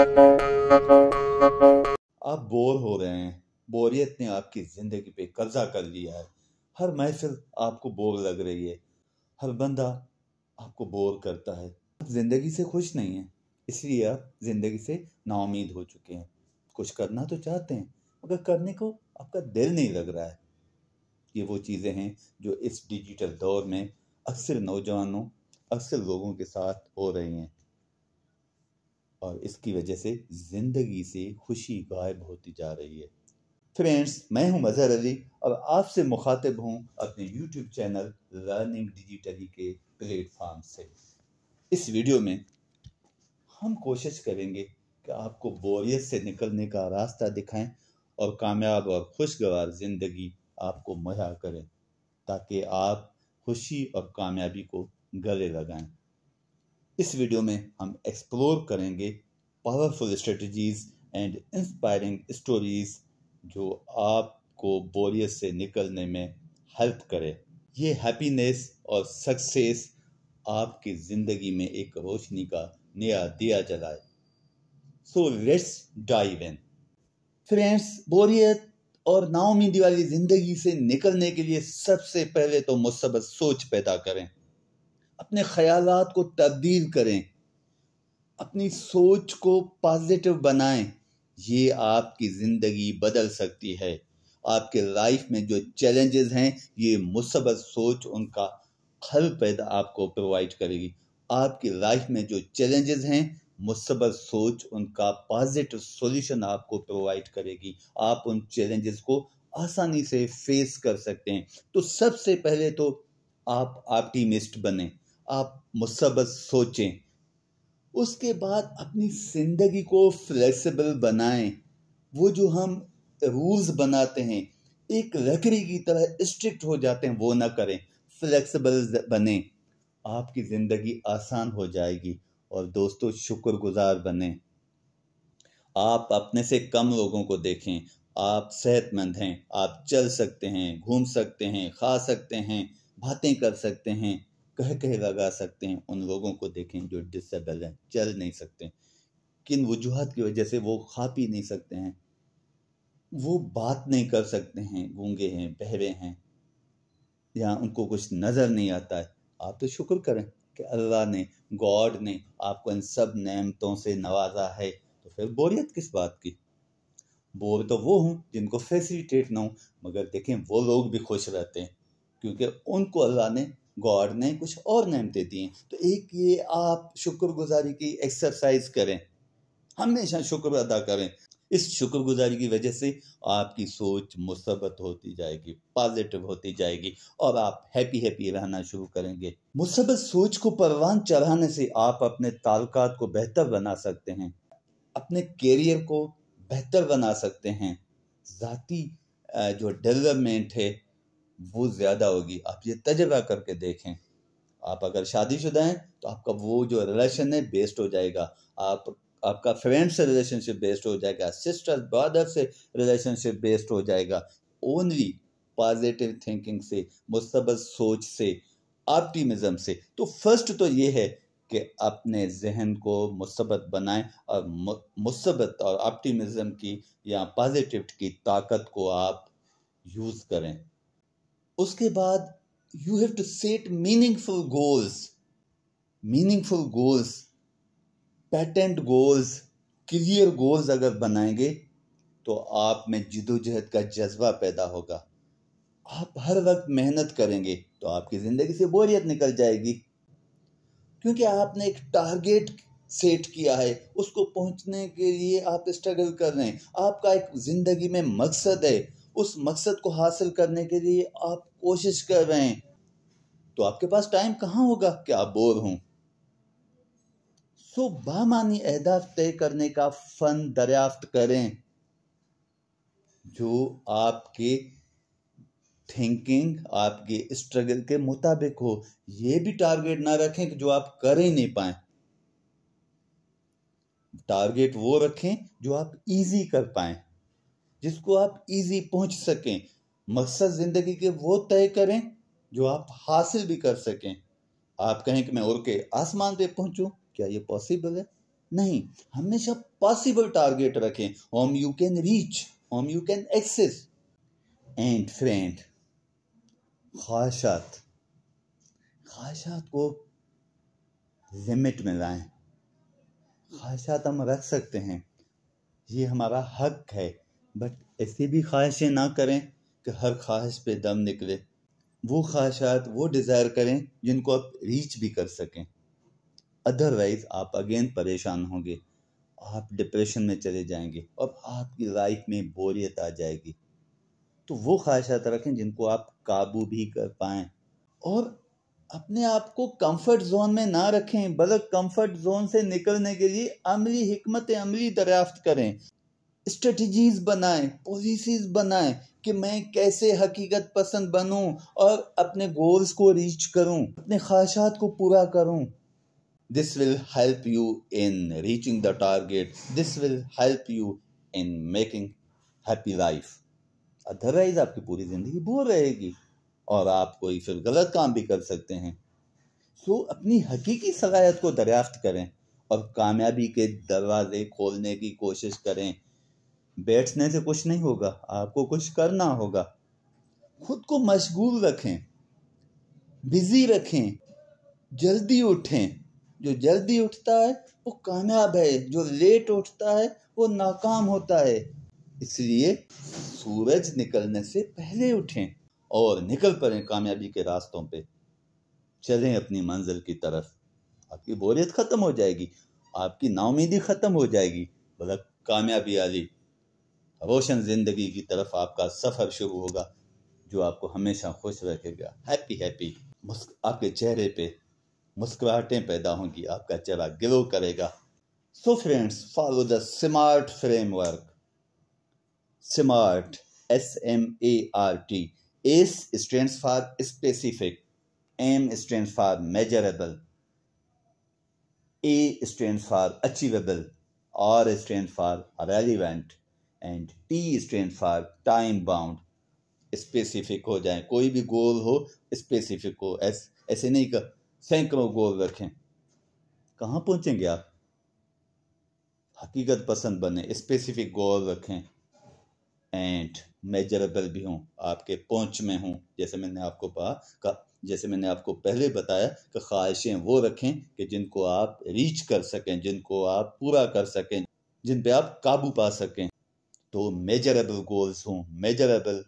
आप बोर हो रहे हैं बोरियत ने आपकी ज़िंदगी पे कब्जा कर लिया है हर महफिल आपको बोर लग रही है हर बंदा आपको बोर करता है आप ज़िंदगी से खुश नहीं है इसलिए आप ज़िंदगी से नाउमीद हो चुके हैं कुछ करना तो चाहते हैं मगर करने को आपका दिल नहीं लग रहा है ये वो चीज़ें हैं जो इस डिजिटल दौर में अक्सर नौजवानों अक्सर लोगों के साथ हो रही हैं और इसकी वजह से ज़िंदगी से खुशी गायब होती जा रही है फ्रेंड्स मैं हूं मज़हर अली और आपसे मुखातिब हूं अपने यूट्यूब चैनल लर्निंग डिजिटली के प्लेटफॉर्म से इस वीडियो में हम कोशिश करेंगे कि आपको बोरियत से निकलने का रास्ता दिखाएं और कामयाब और खुशगवार ज़िंदगी आपको मजा करें ताकि आप खुशी और कामयाबी को गले लगाएं इस वीडियो में हम एक्सप्लोर करेंगे powerful strategies and inspiring stories जो आपको बोरियत से निकलने में हेल्प करे ये हैप्पीनेस और सक्सेस आपकी ज़िंदगी में एक रोशनी का नया दिया जलाए so let's dive in friends बोरियत और नाउमीदी वाली ज़िंदगी से निकलने के लिए सबसे पहले तो मुसबत सोच पैदा करें अपने ख्याल को तब्दील करें अपनी सोच को पॉजिटिव बनाएं ये आपकी ज़िंदगी बदल सकती है आपके लाइफ में जो चैलेंजेस हैं ये मुसबत सोच उनका हल पैदा आपको प्रोवाइड करेगी आपकी लाइफ में जो चैलेंजेस हैं मुसबत सोच उनका पॉजिटिव सॉल्यूशन आपको प्रोवाइड करेगी आप उन चैलेंजेस को आसानी से फेस कर सकते हैं तो सबसे पहले तो आप ऑप्टिमिस्ट बने आप मुसबत सोचें उसके बाद अपनी ज़िंदगी को फ्लेक्सिबल बनाएं वो जो हम रूल्स बनाते हैं एक लकड़ी की तरह स्ट्रिक्ट हो जाते हैं वो ना करें फ्लेक्सिबल बने आपकी ज़िंदगी आसान हो जाएगी और दोस्तों शुक्रगुजार बने आप अपने से कम लोगों को देखें आप सेहतमंद हैं आप चल सकते हैं घूम सकते हैं खा सकते हैं बातें कर सकते हैं कह कह लगा सकते हैं उन लोगों को देखें जो डिसेबल हैं चल नहीं सकते किन वजूहत की वजह से वो खा पी नहीं सकते हैं वो बात नहीं कर सकते हैं गूंगे हैं बहरे हैं या उनको कुछ नज़र नहीं आता है आप तो शुक्र करें कि अल्लाह ने गॉड ने आपको इन सब नेमतों से नवाजा है तो फिर बोरियत किस बात की बोर तो वो हूँ जिनको फैसिलिटेट ना हो मगर देखें वो लोग भी खुश रहते हैं क्योंकि उनको अल्लाह ने गॉड ने कुछ और नेमतें दी हैं तो एक ये आप शुक्रगुजारी की एक्सरसाइज करें हमेशा शुक्र अदा करें इस शुक्रगुजारी की वजह से आपकी सोच मुसबत होती जाएगी पॉजिटिव होती जाएगी और आप हैप्पी हैप्पी रहना शुरू करेंगे मुसबत सोच को परवान चढ़ाने से आप अपने ताल्लुकात को बेहतर बना सकते हैं अपने कैरियर को बेहतर बना सकते हैं ज़ाती जो डेवलपमेंट है वो ज़्यादा होगी आप ये तजर्बा करके देखें आप अगर शादीशुदा हैं तो आपका वो जो रिलेशन है बेस्ड हो जाएगा आप आपका फ्रेंड से रिलेशनशिप बेस्ड हो जाएगा सिस्टर ब्रदर से रिलेशनशिप बेस्ड हो जाएगा ओनली पॉजिटिव थिंकिंग से मुस्तबत सोच से ऑप्टिमिज्म से तो फर्स्ट तो ये है कि अपने जहन को मुस्बत बनाएं और मुस्बत और ऑप्टिमिज्म की या पॉजिटिव की ताकत को आप यूज़ करें उसके बाद you have to set meaningful goals meaningful goals patent goals clear goals अगर बनाएंगे तो आप में जिदोजहद का जज्बा पैदा होगा आप हर वक्त मेहनत करेंगे तो आपकी ज़िंदगी से बोरियत निकल जाएगी क्योंकि आपने एक टारगेट सेट किया है उसको पहुंचने के लिए आप स्ट्रगल कर रहे हैं आपका एक ज़िंदगी में मकसद है उस मकसद को हासिल करने के लिए आप कोशिश कर रहे हैं तो आपके पास टाइम कहाँ होगा कि आप बोर हों सो बामानी अहदाफ तय करने का फन दरियाफ्त करें जो आपके थिंकिंग आपके स्ट्रगल के मुताबिक हो ये भी टारगेट ना रखें कि जो आप कर ही नहीं पाए टारगेट वो रखें जो आप इजी कर पाएं जिसको आप इजी पहुंच सकें मकसद ज़िंदगी के वो तय करें जो आप हासिल भी कर सकें आप कहें कि मैं उड़ के आसमान पे पहुंचूं क्या ये पॉसिबल है नहीं हमेशा पॉसिबल टारगेट रखें home you can reach home you can access and friend ख्वाहिशात ख्वाहिशात को लिमिट में लाएं ख्वाहिशात हम रख सकते हैं ये हमारा हक है बट ऐसी भी ख्वाहिशें ना करें कि हर ख्वाहिश पे दम निकले वो ख्वाहिशात वो डिज़ायर करें जिनको आप रीच भी कर सकें अदरवाइज़ आप अगेन परेशान होंगे आप डिप्रेशन में चले जाएंगे और आपकी लाइफ में बोरियत आ जाएगी तो वो ख्वाहिशात रखें जिनको आप काबू भी कर पाएँ और अपने आप को कंफर्ट जोन में ना रखें बल्कि कंफर्ट जोन से निकलने के लिए अमली हमत अमली दरियाफ्त करें स्ट्रेटजीज बनाएं पॉलिसीज बनाएं कि मैं कैसे हकीकत पसंद बनूं और अपने गोल्स को रीच करूं अपने ख्वाहिशात को पूरा करूं this will help you in reaching the target this will help you in making happy life otherwise आपकी पूरी ज़िंदगी बोर रहेगी और आप कोई फिर गलत काम भी कर सकते हैं सो so, अपनी हकीकी सलाहियत को दरियाफ्त करें और कामयाबी के दरवाज़े खोलने की कोशिश करें बैठने से कुछ नहीं होगा आपको कुछ करना होगा खुद को मशगूल रखें बिजी रखें जल्दी उठें जो जल्दी उठता है वो कामयाब है जो लेट उठता है वो नाकाम होता है इसलिए सूरज निकलने से पहले उठें और निकल पड़ें कामयाबी के रास्तों पे चलें अपनी मंजिल की तरफ आपकी बोरियत ख़त्म हो जाएगी आपकी नाउमीदी ख़त्म हो जाएगी बल्कि कामयाबी वाली रोशन ज़िंदगी की तरफ आपका सफ़र शुरू होगा जो आपको हमेशा खुश रखेगा हैप्पी हैप्पी मुस्क आपके चेहरे पे मुस्कुराहटें पैदा होंगी आपका चेहरा ग्रो करेगा so friends follow the smart framework smart S M A R T S stands for specific M stands for measurable A stands for achievable R stands for relevant and T stand for time bound specific हो जाए कोई भी गोल हो specific हो ऐस, ऐसे नहीं कर सैकड़ों गोल रखें कहाँ पहुँचेंगे आप हकीकत पसंद बने स्पेसिफिक गोल रखें एंड मेजरेबल भी हों आपके पहुंच में हों जैसे मैंने आपको कहा का जैसे मैंने आपको पहले बताया कि ख्वाहिशें वो रखें कि जिनको आप रीच कर सकें जिनको आप पूरा कर सकें जिन पे आप काबू पा सकें तो मेजरेबल गोल्स हों मेजरेबल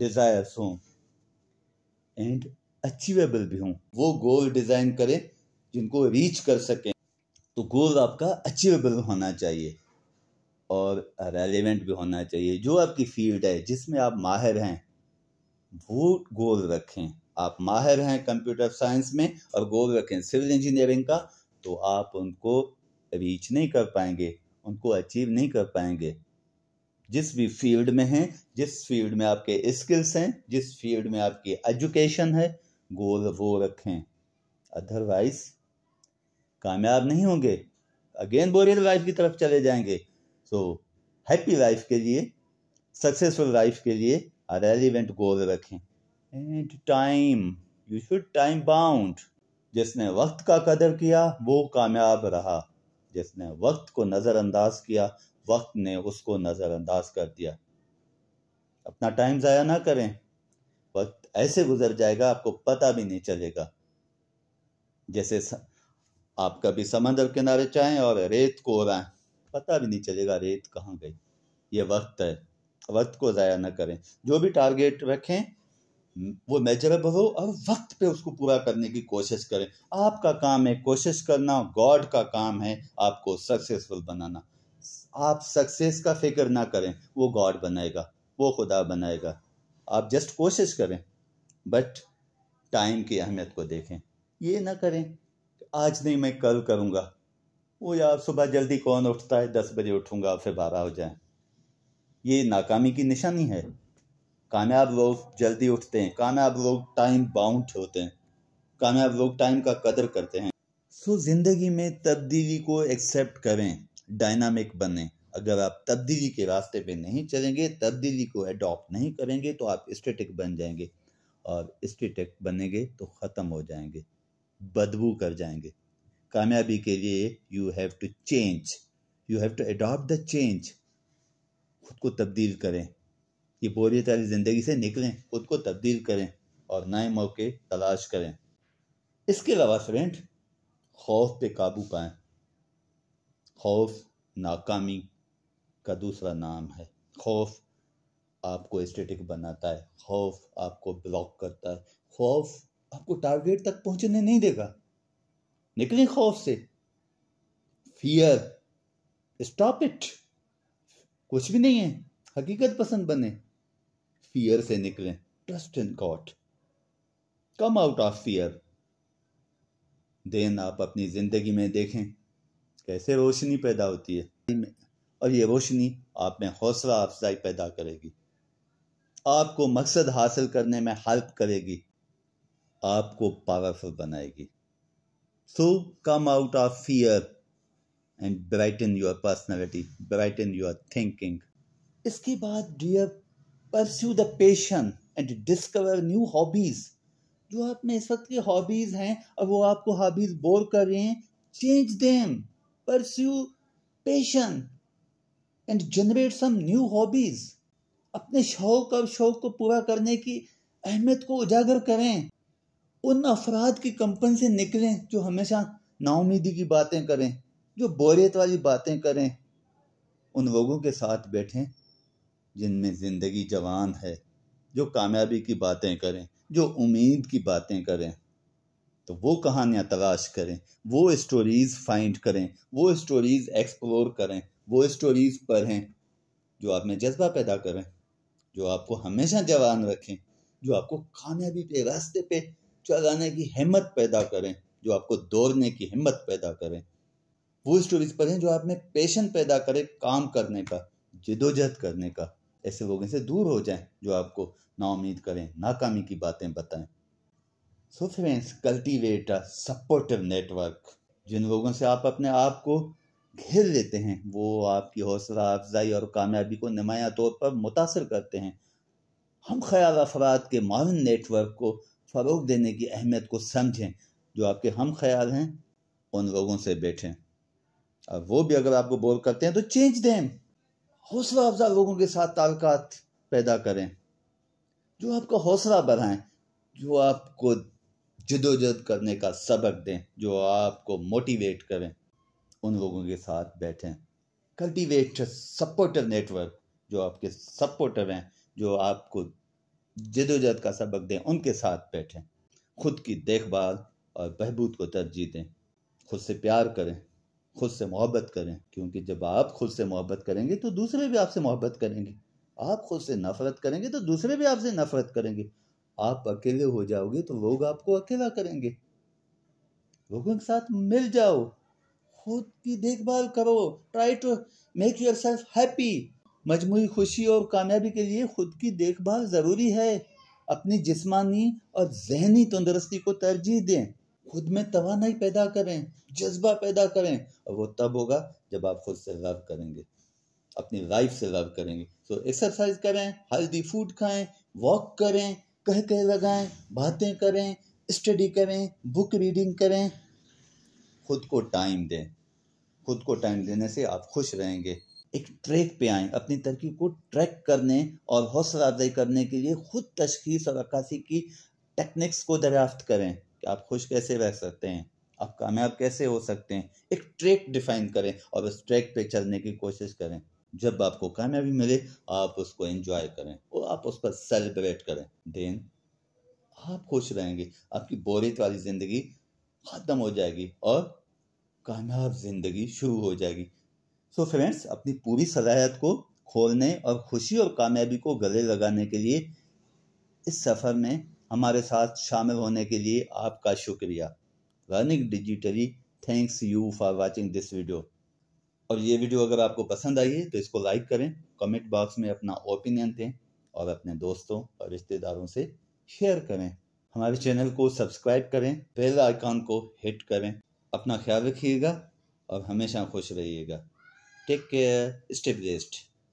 डिज़ायर्स हों एंड अचीवेबल भी हों वो गोल डिज़ाइन करें जिनको रीच कर सकें तो गोल आपका अचीवेबल होना चाहिए और रेलिवेंट भी होना चाहिए जो आपकी फील्ड है जिसमें आप माहिर हैं वो गोल रखें आप माहिर हैं कंप्यूटर साइंस में और गोल रखें सिविल इंजीनियरिंग का तो आप उनको रीच नहीं कर पाएंगे उनको अचीव नहीं कर पाएंगे जिस भी फील्ड में हैं जिस फील्ड में आपके स्किल्स हैं जिस फील्ड में आपकी एजुकेशन है गोल वो रखें अदरवाइज कामयाब नहीं होंगे अगेन बोरियत लाइफ की तरफ चले जाएंगे सो हैप्पी लाइफ के लिए सक्सेसफुल लाइफ के लिए रेलिवेंट गोल रखें and time you should time bound जिसने वक्त का कदर किया वो कामयाब रहा जिसने वक्त को नज़रअंदाज किया वक्त ने उसको नज़रअंदाज कर दिया अपना टाइम ज़ाया ना करें वक्त ऐसे गुजर जाएगा आपको पता भी नहीं चलेगा जैसे आप कभी समंदर किनारे चाहें और रेत को है पता भी नहीं चलेगा रेत कहाँ गई ये वक्त है वक्त को ज़ाया ना करें जो भी टारगेट रखें वो मेजरेबल हो और वक्त पे उसको पूरा करने की कोशिश करें आपका काम है कोशिश करना गॉड का काम है आपको सक्सेसफुल बनाना आप सक्सेस का फिक्र ना करें वो गॉड बनाएगा वो खुदा बनाएगा आप जस्ट कोशिश करें बट टाइम की अहमियत को देखें ये ना करें आज नहीं मैं कल करूँगा वो यार सुबह जल्दी कौन उठता है दस बजे उठूँगा फिर बारह हो जाए ये नाकामी की निशानी है कामयाब लोग जल्दी उठते हैं कामयाब लोग टाइम बाउंड होते हैं कामयाब लोग टाइम का कदर करते हैं सो ज़िंदगी में तब्दीली को एक्सेप्ट करें डायनामिक बने अगर आप तब्दीली के रास्ते पे नहीं चलेंगे तब्दीली को अडॉप्ट नहीं करेंगे तो आप स्टेटिक बन जाएंगे और स्टेटिक बनेंगे तो ख़त्म हो जाएंगे बदबू कर जाएंगे कामयाबी के लिए you have to change you have to adopt the change खुद को तब्दील करें ये बोरियत वाली ज़िंदगी से निकलें खुद को तब्दील करें और नए मौके तलाश करें इसके अलावा फ्रेंड खौफ पे काबू पाएं खौफ नाकामी का दूसरा नाम है खौफ आपको स्टेटिक बनाता है खौफ आपको ब्लॉक करता है खौफ आपको टारगेट तक पहुंचने नहीं देगा निकले खौफ से फियर स्टॉप इट कुछ भी नहीं है हकीकत पसंद बने फियर से निकलें trust in God come out of fear then आप अपनी ज़िंदगी में देखें कैसे रोशनी पैदा होती है और ये रोशनी आप में हौसला अफजाई पैदा करेगी आपको मकसद हासिल करने में हेल्प करेगी आपको पावरफुल बनाएगी so come out of fear and bright in your personality bright in your thinking इसके बाद dear pursue the passion and discover new hobbies जो आप में इस वक्त की हॉबीज़ हैं और वो आपको हॉबीज़ बोर कर रहे हैं change them pursue passion and generate some new hobbies अपने शौक और शौक को पूरा करने की अहमियत को उजागर करें उन अफराद की कंपन से निकलें जो हमेशा नाउमीदी की बातें करें जो बोरियत वाली बातें करें उन लोगों के साथ बैठें जिनमें ज़िंदगी जवान है जो कामयाबी की बातें करें जो उम्मीद की बातें करें तो वो कहानियाँ तलाश करें वो स्टोरीज़ फाइंड करें वो स्टोरीज़ एक्सप्लोर करें वो स्टोरीज़ पढ़ें जो आप में जज्बा पैदा करें जो आपको हमेशा जवान रखें जो आपको कामयाबी के रास्ते पे चलाने की हिम्मत पैदा करें जो आपको दौड़ने की हिम्मत पैदा करें वो स्टोरीज पढ़ें जो आप में पैशन पैदा करें काम करने का जिदोजहद करने का ऐसे लोगों से दूर हो जाएं जो आपको नाउमीद करें नाकामी की बातें बताएं so friends cultivate a supportive network जिन लोगों से आप अपने आप को घेर लेते हैं वो आपकी हौसला अफजाई और कामयाबी को नुमाया तौर पर मुतासर करते हैं हम ख्याल अफराद के मान नेटवर्क को फ़रोग देने की अहमियत को समझें जो आपके हम ख्याल हैं उन लोगों से बैठें और वो भी अगर आपको बोर करते हैं तो चेंज दें हौसला अफजा लोगों के साथ ताल्लुकात पैदा करें जो आपका हौसला बढ़ाएं जो आपको जदोजहद करने का सबक दें जो आपको मोटिवेट करें उन लोगों के साथ बैठें कल्टीवेट सपोर्टर नेटवर्क जो आपके सपोर्टर हैं जो आपको जदोजहद का सबक दें उनके साथ बैठें खुद की देखभाल और बहबूद को तरजीह दें खुद से प्यार करें खुद से मोहब्बत करें क्योंकि जब आप खुद से मोहब्बत करेंगे तो दूसरे भी आपसे मोहब्बत करेंगे आप खुद से नफरत करेंगे तो दूसरे भी आपसे नफरत करेंगे आप अकेले हो जाओगे तो लोग आपको अकेला करेंगे लोगों के साथ मिल जाओ खुद की देखभाल करो try to make yourself happy मजमू खुशी और कामयाबी के लिए खुद की देखभाल ज़रूरी है अपनी जिस्मानी और जहनी तंदुरुस्ती को तरजीह दें खुद में तोानाई पैदा करें जज्बा पैदा करें और वो तब होगा जब आप खुद से लव करेंगे अपनी लाइफ से लव करेंगे तो एक्सरसाइज करें हेल्दी फूड खाएं वॉक करें कहते लगाएं बातें करें स्टडी करें बुक रीडिंग करें खुद को टाइम दें खुद को टाइम देने से आप खुश रहेंगे एक ट्रैक पे आए अपनी तरक्की को ट्रैक करने और हौसला अफजाई करने के लिए खुद तशखीस और अक्सी की टेक्निक्स को दरियाफ्त करें कि आप खुश कैसे रह सकते हैं आप कामयाब कैसे हो सकते हैं एक ट्रैक डिफाइन करें और उस ट्रैक पे चलने की कोशिश करें जब आपको कामयाबी मिले आप उसको एंजॉय करें आप उस पर सेलिब्रेट करें देन आप खुश रहेंगे आपकी बोरियत वाली ज़िंदगी ख़त्म हो जाएगी और कामयाब ज़िंदगी शुरू हो जाएगी सो so फ्रेंड्स अपनी पूरी सलाहियत को खोलने और खुशी और कामयाबी को गले लगाने के लिए इस सफ़र में हमारे साथ शामिल होने के लिए आपका शुक्रिया running digitally thanks you for watching this video और ये वीडियो अगर आपको पसंद आई है तो इसको लाइक करें कमेंट बॉक्स में अपना ओपिनियन दें और अपने दोस्तों और रिश्तेदारों से शेयर करें हमारे चैनल को सब्सक्राइब करें बेल आइकॉन को हिट करें अपना ख्याल रखिएगा और हमेशा खुश रहिएगा टेक केयर स्टे बेस्ट